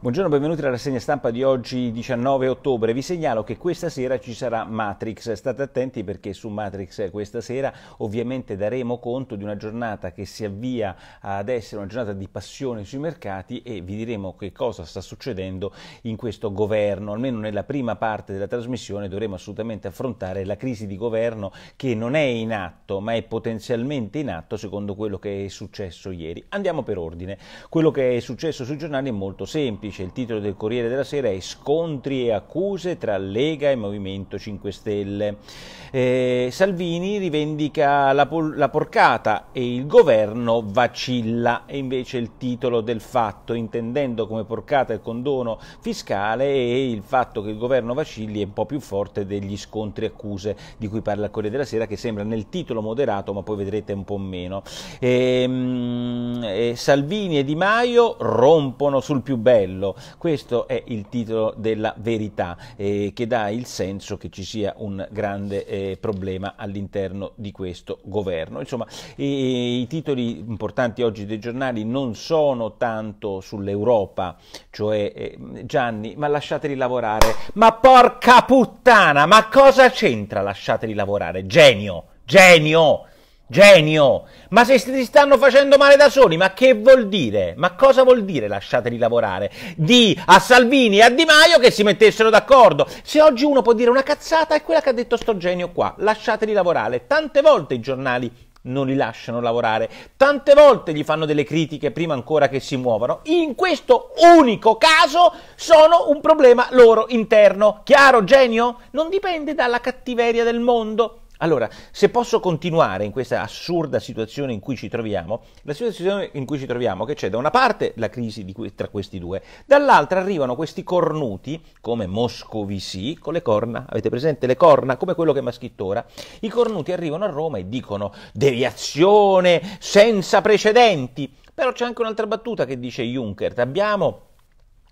Buongiorno, benvenuti alla rassegna stampa di oggi 19 ottobre. Vi segnalo che questa sera ci sarà Matrix. State attenti perché su Matrix questa sera ovviamente daremo conto di una giornata che si avvia ad essere una giornata di passione sui mercati e vi diremo che cosa sta succedendo in questo governo. Almeno nella prima parte della trasmissione dovremo assolutamente affrontare la crisi di governo che non è in atto, ma è potenzialmente in atto secondo quello che è successo ieri. Andiamo per ordine. Quello che è successo sui giornali è molto semplice dice il titolo del Corriere della Sera è Scontri e accuse tra Lega e Movimento 5 Stelle. Eh, Salvini rivendica la, la porcata e il governo vacilla, e invece il titolo del fatto, intendendo come porcata il condono fiscale e il fatto che il governo vacilli è un po' più forte degli scontri e accuse di cui parla il Corriere della Sera, che sembra nel titolo moderato, ma poi vedrete un po' meno. Eh, eh, Salvini e Di Maio rompono sul più bello fratello. Questo è il titolo della verità eh, che dà il senso che ci sia un grande eh, problema all'interno di questo governo. Insomma, i titoli importanti oggi dei giornali non sono tanto sull'Europa, cioè eh, Gianni, ma lasciateli lavorare. Ma porca puttana, ma cosa c'entra lasciateli lavorare? Genio, genio! Genio! Ma se si stanno facendo male da soli, ma che vuol dire? Ma cosa vuol dire lasciateli lavorare? Di a Salvini e a Di Maio che si mettessero d'accordo. Se oggi uno può dire una cazzata è quella che ha detto sto genio qua. Lasciateli lavorare. Tante volte i giornali non li lasciano lavorare. Tante volte gli fanno delle critiche prima ancora che si muovano. In questo unico caso sono un problema loro interno. Chiaro, genio? Non dipende dalla cattiveria del mondo allora, se posso continuare in questa assurda situazione in cui ci troviamo, la situazione in cui ci troviamo che c'è da una parte la crisi que- tra questi due, dall'altra arrivano questi cornuti come Moscovici con le corna, avete presente le corna come quello che mi ha scritto ora, I cornuti arrivano a Roma e dicono deviazione senza precedenti. Però c'è anche un'altra battuta che dice Juncker, abbiamo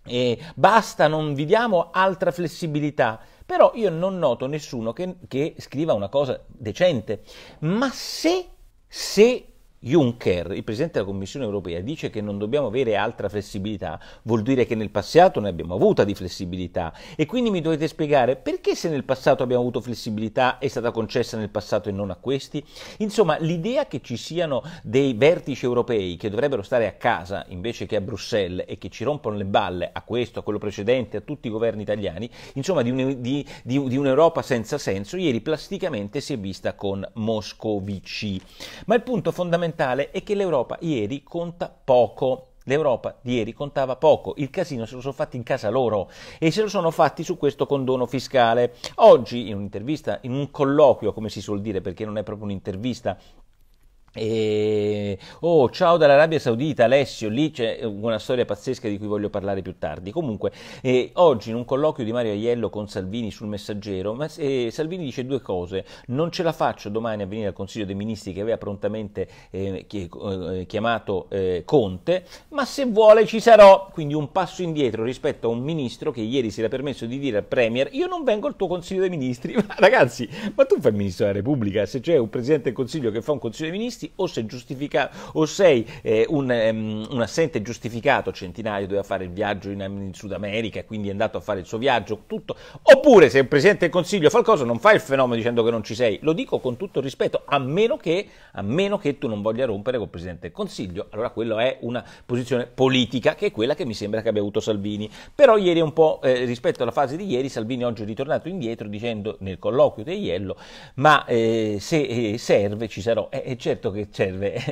e basta, non vi diamo altra flessibilità. Però io non noto nessuno che, che scriva una cosa decente. Ma se, se Juncker, il Presidente della Commissione europea, dice che non dobbiamo avere altra flessibilità, vuol dire che nel passato ne abbiamo avuta di flessibilità e quindi mi dovete spiegare perché se nel passato abbiamo avuto flessibilità è stata concessa nel passato e non a questi? Insomma, l'idea che ci siano dei vertici europei che dovrebbero stare a casa invece che a Bruxelles e che ci rompono le balle a questo, a quello precedente, a tutti i governi italiani, insomma di, un, di, di, di un'Europa senza senso, ieri plasticamente si è vista con Moscovici. Ma il punto fondamentale fondamentale è che l'Europa ieri conta poco. L'Europa di ieri contava poco, il casino se lo sono fatti in casa loro e se lo sono fatti su questo condono fiscale. Oggi in un'intervista, in un colloquio come si suol dire perché non è proprio un'intervista, e... Oh, ciao dall'Arabia Saudita, Alessio, lì c'è una storia pazzesca di cui voglio parlare più tardi. Comunque, eh, oggi in un colloquio di Mario Aiello con Salvini sul messaggero, ma, eh, Salvini dice due cose, non ce la faccio domani a venire al Consiglio dei Ministri che aveva prontamente eh, chi, eh, chiamato eh, Conte, ma se vuole ci sarò, quindi un passo indietro rispetto a un ministro che ieri si era permesso di dire al Premier, io non vengo al tuo Consiglio dei Ministri, ma ragazzi, ma tu fai il Ministro della Repubblica, se c'è un Presidente del Consiglio che fa un Consiglio dei Ministri, servizi o sei, giustifica- o sei eh, un, um, un, assente giustificato, Centinaio doveva fare il viaggio in, in Sud America, e quindi è andato a fare il suo viaggio, tutto. Oppure se il Presidente del Consiglio fa il coso, non fa il fenomeno dicendo che non ci sei. Lo dico con tutto rispetto, a meno che, a meno che tu non voglia rompere col Presidente del Consiglio. Allora quella è una posizione politica che è quella che mi sembra che abbia avuto Salvini. Però ieri un po' eh, rispetto alla fase di ieri, Salvini oggi è ritornato indietro dicendo nel colloquio di Iello, ma eh, se eh, serve ci sarò. Eh, certo, progetto che serve.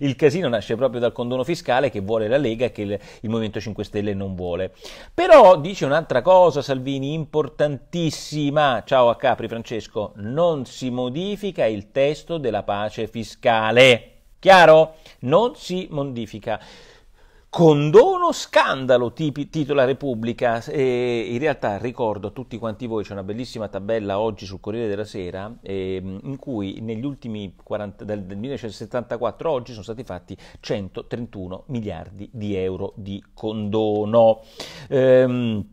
Il casino nasce proprio dal condono fiscale che vuole la Lega e che il Movimento 5 Stelle non vuole. Però dice un'altra cosa Salvini importantissima. Ciao a Capri Francesco, non si modifica il testo della pace fiscale. Chiaro? Non si modifica. Condono scandalo, tipi, titola Repubblica. E in realtà ricordo a tutti quanti voi, c'è una bellissima tabella oggi sul Corriere della Sera, ehm, in cui negli ultimi 40, dal 1974 a oggi sono stati fatti 131 miliardi di euro di condono. Ehm,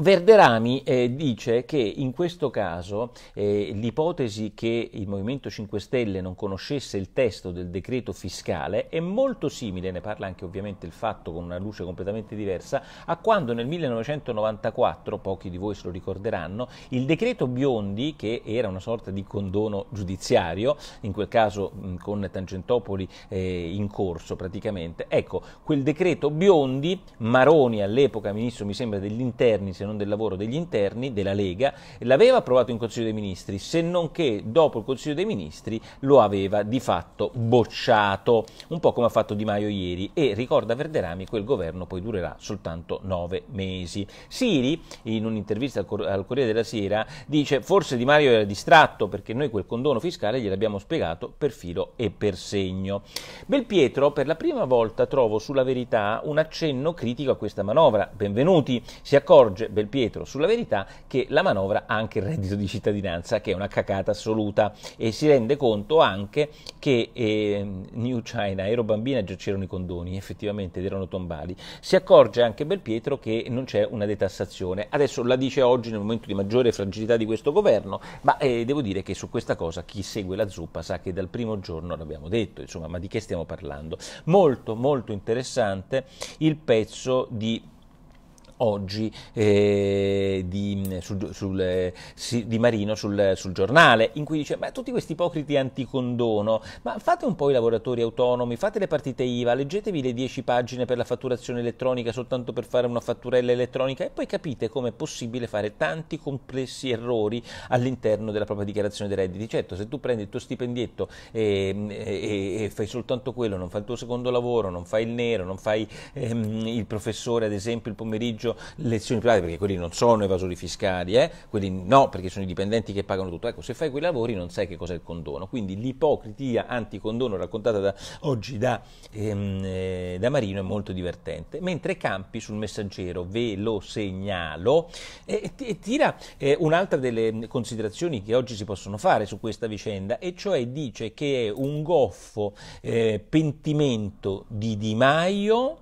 Verderami eh, dice che in questo caso eh, l'ipotesi che il Movimento 5 Stelle non conoscesse il testo del decreto fiscale è molto simile, ne parla anche ovviamente il fatto con una luce completamente diversa, a quando nel 1994, pochi di voi se lo ricorderanno, il decreto Biondi, che era una sorta di condono giudiziario, in quel caso mh, con Tangentopoli eh, in corso praticamente, ecco, quel decreto Biondi, Maroni all'epoca ministro mi sembra degli interni, se non del lavoro, degli interni, della Lega, l'aveva approvato in Consiglio dei Ministri, se non che dopo il Consiglio dei Ministri lo aveva di fatto bocciato, un po' come ha fatto Di Maio ieri, e ricorda Verderami quel governo poi durerà soltanto nove mesi. Siri, in un'intervista al, Corriere della Sera, dice forse Di Maio era distratto perché noi quel condono fiscale gliel'abbiamo spiegato per filo e per segno. Belpietro per la prima volta trovo sulla verità un accenno critico a questa manovra. Benvenuti, si accorge Belpietro sulla verità che la manovra ha anche il reddito di cittadinanza, che è una cacata assoluta e si rende conto anche che eh, New China, ero bambina, già c'erano i condoni, effettivamente, ed erano tombali. Si accorge anche Belpietro che non c'è una detassazione. Adesso la dice oggi nel momento di maggiore fragilità di questo governo, ma eh, devo dire che su questa cosa chi segue la zuppa sa che dal primo giorno l'abbiamo detto, insomma, ma di che stiamo parlando? Molto, molto interessante il pezzo di oggi eh, di, sul, sul, eh, di, Marino sul, sul, giornale, in cui dice ma tutti questi ipocriti anticondono, ma fate un po' i lavoratori autonomi, fate le partite IVA, leggetevi le 10 pagine per la fatturazione elettronica soltanto per fare una fatturella elettronica e poi capite come è possibile fare tanti complessi errori all'interno della propria dichiarazione dei redditi. Certo, se tu prendi il tuo stipendietto e, e, e fai soltanto quello, non fai il tuo secondo lavoro, non fai il nero, non fai ehm, il professore ad esempio il pomeriggio, spionaggio, lezioni private, perché quelli non sono evasori fiscali, eh? quelli no, perché sono i dipendenti che pagano tutto. Ecco, se fai quei lavori non sai che cos'è il condono. Quindi l'ipocrisia anticondono raccontata da, oggi da, ehm, eh, da, Marino è molto divertente. Mentre Campi sul messaggero, ve lo segnalo, e, e tira eh, un'altra delle mm, considerazioni che oggi si possono fare su questa vicenda, e cioè dice che è un goffo eh, pentimento di Di Maio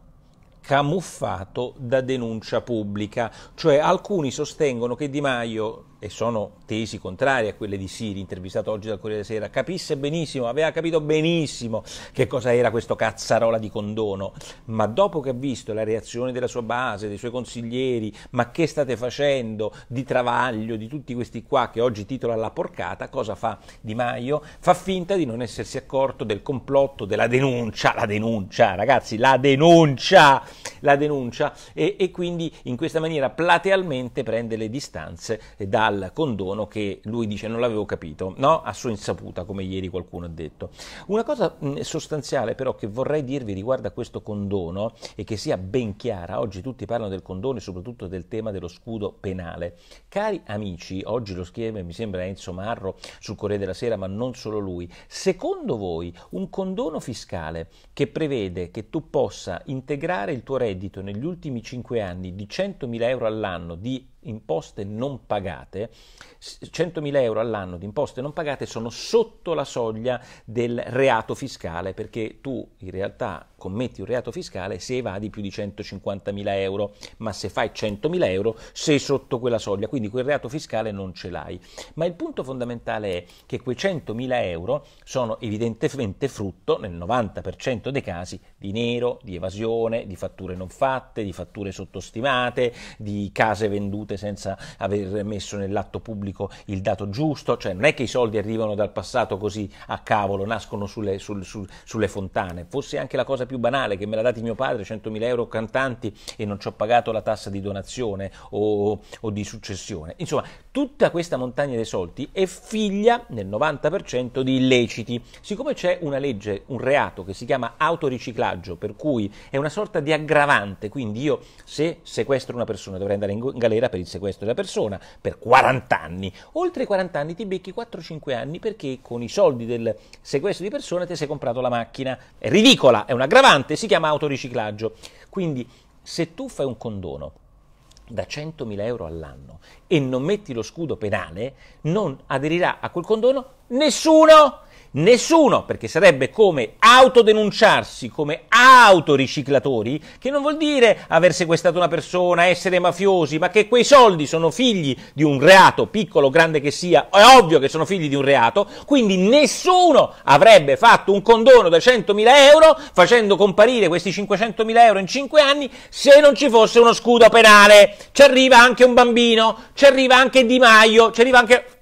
camuffato da denuncia pubblica, cioè alcuni sostengono che Di Maio e sono tesi contrarie a quelle di Siri, intervistato oggi dal Corriere della Sera, capisse benissimo, aveva capito benissimo che cosa era questo cazzarola di condono, ma dopo che ha visto la reazione della sua base, dei suoi consiglieri, ma che state facendo di Travaglio, di tutti questi qua che oggi titola la porcata, cosa fa Di Maio? Fa finta di non essersi accorto del complotto, della denuncia, la denuncia, ragazzi, la denuncia, la denuncia, e, e quindi in questa maniera platealmente prende le distanze da al condono che lui dice non l'avevo capito, no? A sua insaputa, come ieri qualcuno ha detto. Una cosa sostanziale però che vorrei dirvi riguardo a questo condono e che sia ben chiara, oggi tutti parlano del condono e soprattutto del tema dello scudo penale. Cari amici, oggi lo scrive mi sembra Enzo Marro sul Corriere della Sera, ma non solo lui, secondo voi un condono fiscale che prevede che tu possa integrare il tuo reddito negli ultimi 5 anni di 100.000 euro all'anno di imposte non pagate, 100.000 euro all'anno di imposte non pagate sono sotto la soglia del reato fiscale perché tu in realtà commetti un reato fiscale se evadi più di 150.000 euro, ma se fai 100.000 euro sei sotto quella soglia, quindi quel reato fiscale non ce l'hai. Ma il punto fondamentale è che quei 100.000 euro sono evidentemente frutto, nel 90% dei casi, di nero, di evasione, di fatture non fatte, di fatture sottostimate, di case vendute senza aver messo nell'atto pubblico il dato giusto, cioè non è che i soldi arrivano dal passato così a cavolo, nascono sulle, sul, sul, sulle fontane, forse anche la cosa più più banale, che me l'ha dati mio padre, 100.000 euro cantanti e non ci ho pagato la tassa di donazione o, o di successione. Insomma, tutta questa montagna dei soldi è figlia nel 90% di illeciti. Siccome c'è una legge, un reato che si chiama autoriciclaggio, per cui è una sorta di aggravante, quindi io se sequestro una persona dovrei andare in galera per il sequestro della persona per 40 anni. Oltre i 40 anni ti becchi 4-5 anni perché con i soldi del sequestro di persona ti sei comprato la macchina. È ridicola, è una grande L'aggravante si chiama autoriciclaggio. Quindi se tu fai un condono da 100.000 euro all'anno e non metti lo scudo penale, non aderirà a quel condono nessuno. Nessuno, perché sarebbe come autodenunciarsi come autoriciclatori, che non vuol dire aver sequestrato una persona, essere mafiosi, ma che quei soldi sono figli di un reato, piccolo o grande che sia, è ovvio che sono figli di un reato, quindi nessuno avrebbe fatto un condono da 100.000 euro facendo comparire questi 500.000 euro in 5 anni se non ci fosse uno scudo penale. Ci arriva anche un bambino, ci arriva anche Di Maio, ci arriva anche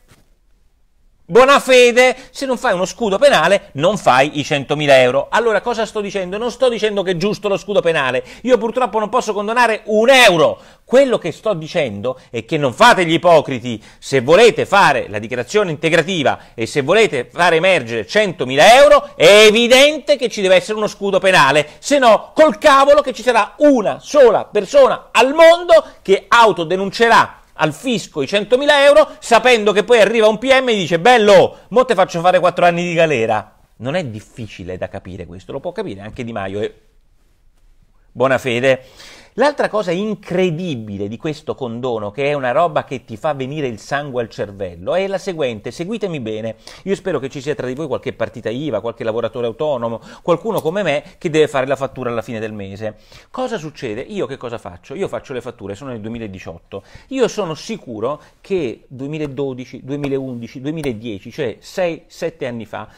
buona fede, se non fai uno scudo penale non fai i 100.000 euro. Allora cosa sto dicendo? Non sto dicendo che è giusto lo scudo penale, io purtroppo non posso condonare un euro. Quello che sto dicendo è che non fate gli ipocriti, se volete fare la dichiarazione integrativa e se volete far emergere 100.000 euro è evidente che ci deve essere uno scudo penale, se no col cavolo che ci sarà una sola persona al mondo che autodenuncerà al fisco i 100.000 euro sapendo che poi arriva un PM e dice bello, mo te faccio fare 4 anni di galera. Non è difficile da capire questo, lo può capire anche Di Maio e buona fede. L'altra cosa incredibile di questo condono, che è una roba che ti fa venire il sangue al cervello, è la seguente, seguitemi bene, io spero che ci sia tra di voi qualche partita IVA, qualche lavoratore autonomo, qualcuno come me che deve fare la fattura alla fine del mese. Cosa succede? Io che cosa faccio? Io faccio le fatture, sono nel 2018, io sono sicuro che 2012, 2011, 2010, cioè 6-7 anni fa,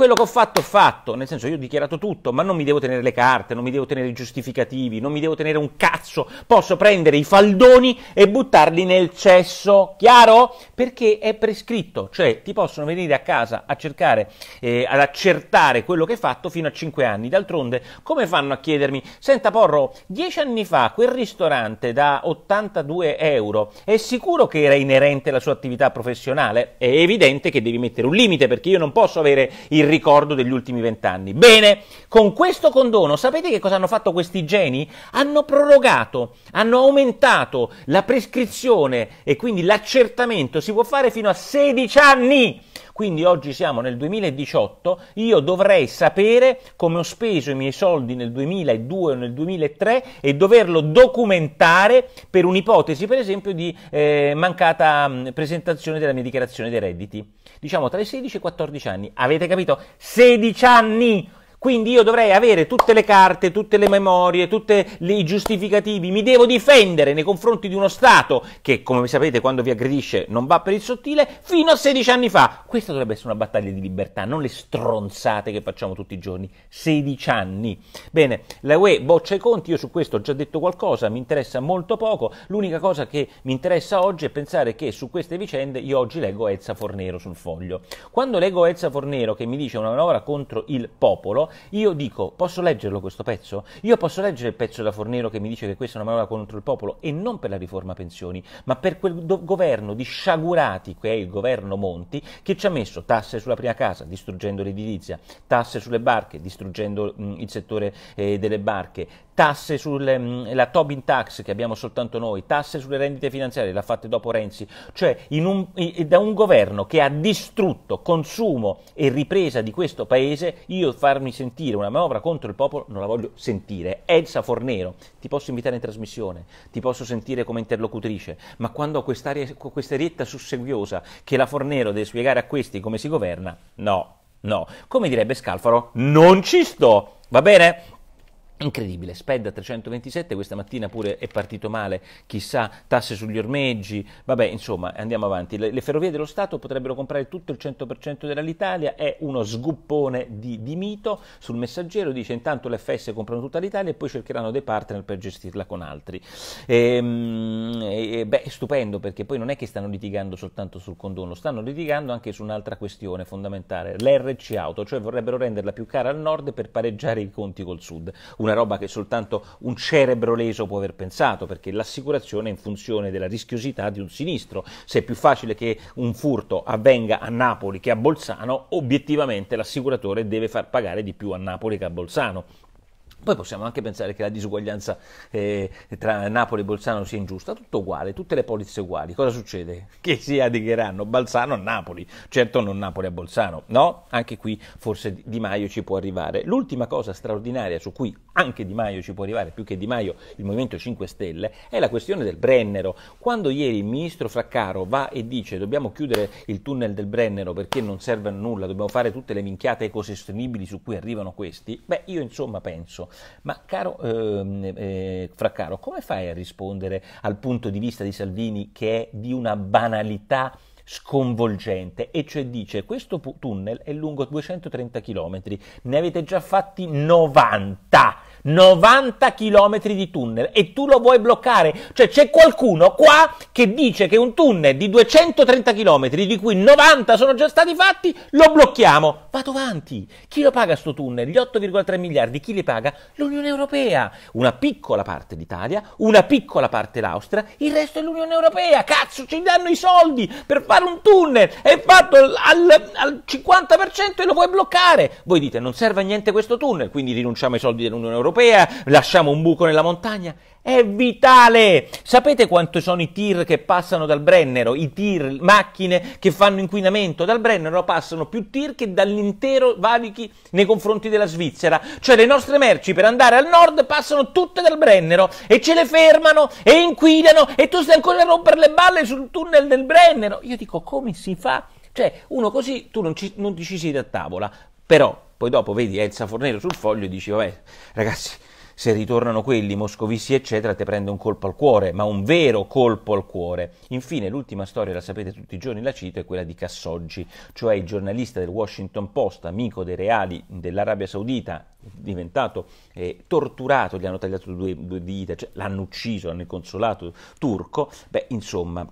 quello che ho fatto, ho fatto, nel senso io ho dichiarato tutto, ma non mi devo tenere le carte, non mi devo tenere i giustificativi, non mi devo tenere un cazzo, posso prendere i faldoni e buttarli nel cesso, chiaro? Perché è prescritto, cioè ti possono venire a casa a cercare, eh, ad accertare quello che hai fatto fino a 5 anni, d'altronde come fanno a chiedermi, senta Porro, 10 anni fa quel ristorante da 82 euro è sicuro che era inerente alla sua attività professionale? È evidente che devi mettere un limite perché io non posso avere il ricordo degli ultimi vent'anni. Bene, con questo condono sapete che cosa hanno fatto questi geni? Hanno prorogato, hanno aumentato la prescrizione e quindi l'accertamento si può fare fino a 16 anni. Quindi oggi siamo nel 2018, io dovrei sapere come ho speso i miei soldi nel 2002 o nel 2003 e doverlo documentare per un'ipotesi, per esempio, di eh, mancata mh, mm, presentazione della mia dichiarazione dei redditi. Diciamo tra i 16 e i 14 anni. Avete capito? 16 anni! Quindi io dovrei avere tutte le carte, tutte le memorie, tutti i giustificativi, mi devo difendere nei confronti di uno Stato che, come sapete, quando vi aggredisce non va per il sottile, fino a 16 anni fa. Questa dovrebbe essere una battaglia di libertà, non le stronzate che facciamo tutti i giorni. 16 anni. Bene, la UE boccia i conti, io su questo ho già detto qualcosa, mi interessa molto poco, l'unica cosa che mi interessa oggi è pensare che su queste vicende io oggi leggo Ezza Fornero sul foglio. Quando leggo Ezza Fornero che mi dice una manovra contro il popolo, io dico, posso leggerlo questo pezzo? Io posso leggere il pezzo da Fornero che mi dice che questa è una manovra contro il popolo e non per la riforma pensioni, ma per quel do- governo di sciagurati che è il governo Monti, che ci ha messo tasse sulla prima casa, distruggendo l'edilizia, tasse sulle barche, distruggendo mh, il settore eh, delle barche, tasse sulla mm, Tobin tax che abbiamo soltanto noi, tasse sulle rendite finanziarie, l'ha fatta dopo Renzi, cioè un, da un governo che ha distrutto consumo e ripresa di questo paese, io farmi sentire una manovra contro il popolo non la voglio sentire. Elsa Fornero, ti posso invitare in trasmissione, ti posso sentire come interlocutrice, ma quando ho questa rietta susseguiosa che la Fornero deve spiegare a questi come si governa, no, no. Come direbbe Scalfaro, non ci sto, va bene? Incredibile, SPED a 327, questa mattina pure è partito male, chissà, tasse sugli ormeggi, vabbè insomma andiamo avanti. Le, le ferrovie dello Stato potrebbero comprare tutto il 100% dell'Italia, è uno sguppone di, di, mito, sul messaggero dice intanto le FS comprano tutta l'Italia e poi cercheranno dei partner per gestirla con altri. Ehm, e, e, beh, stupendo perché poi non è che stanno litigando soltanto sul condono, stanno litigando anche su un'altra questione fondamentale, l'RC auto, cioè vorrebbero renderla più cara al nord per pareggiare i conti col sud. Una una roba che soltanto un cerebro leso può aver pensato, perché l'assicurazione è in funzione della rischiosità di un sinistro. Se è più facile che un furto avvenga a Napoli che a Bolzano, obiettivamente l'assicuratore deve far pagare di più a Napoli che a Bolzano. Poi possiamo anche pensare che la disuguaglianza eh, tra Napoli e Bolzano sia ingiusta, tutto uguale, tutte le polizze uguali. Cosa succede? Che si adigheranno Balzano a Napoli, certo non Napoli a Bolzano, no? Anche qui forse Di Maio ci può arrivare. L'ultima cosa straordinaria su cui anche Di Maio ci può arrivare, più che Di Maio il Movimento 5 Stelle, è la questione del Brennero. Quando ieri il ministro Fraccaro va e dice dobbiamo chiudere il tunnel del Brennero perché non serve a nulla, dobbiamo fare tutte le minchiate ecosostenibili su cui arrivano questi, beh io insomma penso ma caro ehm, eh, eh, Fraccaro, come fai a rispondere al punto di vista di Salvini che è di una banalità? sconvolgente e cioè dice questo tunnel è lungo 230 km, ne avete già fatti 90 90 km di tunnel e tu lo vuoi bloccare. Cioè c'è qualcuno qua che dice che un tunnel di 230 km, di cui 90 sono già stati fatti, lo blocchiamo. Vado avanti. Chi lo paga sto tunnel? Gli 8,3 miliardi, chi li paga? L'Unione Europea. Una piccola parte l'Italia, una piccola parte l'Austria, il resto è l'Unione Europea. Cazzo, ci danno i soldi per fare un tunnel. È fatto al, al 50% e lo vuoi bloccare. Voi dite non serve a niente questo tunnel, quindi rinunciamo ai soldi dell'Unione Europea europea, lasciamo un buco nella montagna. È vitale! Sapete quanto sono i tir che passano dal Brennero? I tir, macchine che fanno inquinamento dal Brennero passano più tir che dall'intero valichi nei confronti della Svizzera. Cioè le nostre merci per andare al nord passano tutte dal Brennero e ce le fermano e inquinano e tu stai ancora a rompere le balle sul tunnel del Brennero. Io dico come si fa? Cioè uno così tu non ci, non ci siedi a tavola, però poi dopo vedi Elsa Fornero sul foglio e dici, vabbè, ragazzi, se ritornano quelli, moscovici eccetera, ti prende un colpo al cuore, ma un vero colpo al cuore. Infine, l'ultima storia, la sapete tutti i giorni, la cito, è quella di Cassoggi, cioè il giornalista del Washington Post, amico dei reali dell'Arabia Saudita, diventato eh, torturato, gli hanno tagliato due, due dita, cioè, l'hanno ucciso, hanno consolato turco, beh, insomma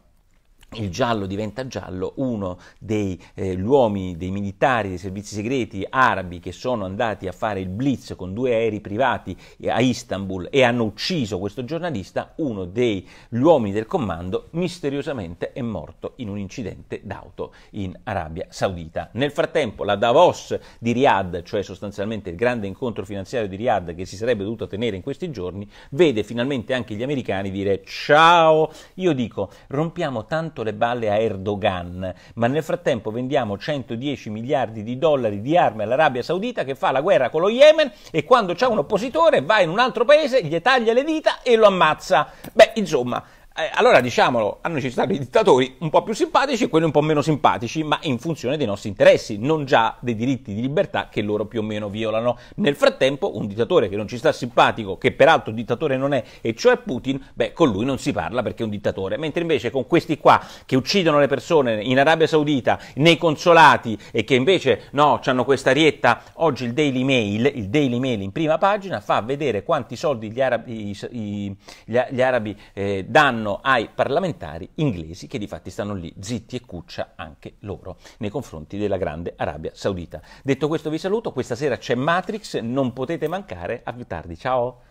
il giallo diventa giallo, uno degli eh, uomini, dei militari, dei servizi segreti arabi che sono andati a fare il blitz con due aerei privati eh, a Istanbul e hanno ucciso questo giornalista, uno degli uomini del comando misteriosamente è morto in un incidente d'auto in Arabia Saudita. Nel frattempo la Davos di Riyadh, cioè sostanzialmente il grande incontro finanziario di Riyadh che si sarebbe dovuto tenere in questi giorni, vede finalmente anche gli americani dire ciao, io dico rompiamo tanto fatto le balle a Erdogan, ma nel frattempo vendiamo 110 miliardi di dollari di armi all'Arabia Saudita che fa la guerra con lo Yemen e quando c'è un oppositore va in un altro paese, gli taglia le dita e lo ammazza. Beh, insomma, eh, allora diciamolo, hanno necessitato i dittatori un po' più simpatici e quelli un po' meno simpatici, ma in funzione dei nostri interessi, non già dei diritti di libertà che loro più o meno violano. Nel frattempo, un dittatore che non ci sta simpatico, che peraltro dittatore non è, e cioè Putin, beh, con lui non si parla perché è un dittatore, mentre invece con questi qua che uccidono le persone in Arabia Saudita, nei consolati e che invece no, hanno questa rietta, oggi il Daily Mail, il Daily Mail in prima pagina fa vedere quanti soldi gli arabi, gli, gli arabi eh, danno rivolgono ai parlamentari inglesi che di fatti stanno lì zitti e cuccia anche loro nei confronti della grande Arabia Saudita. Detto questo vi saluto, questa sera c'è Matrix, non potete mancare, a più tardi, ciao!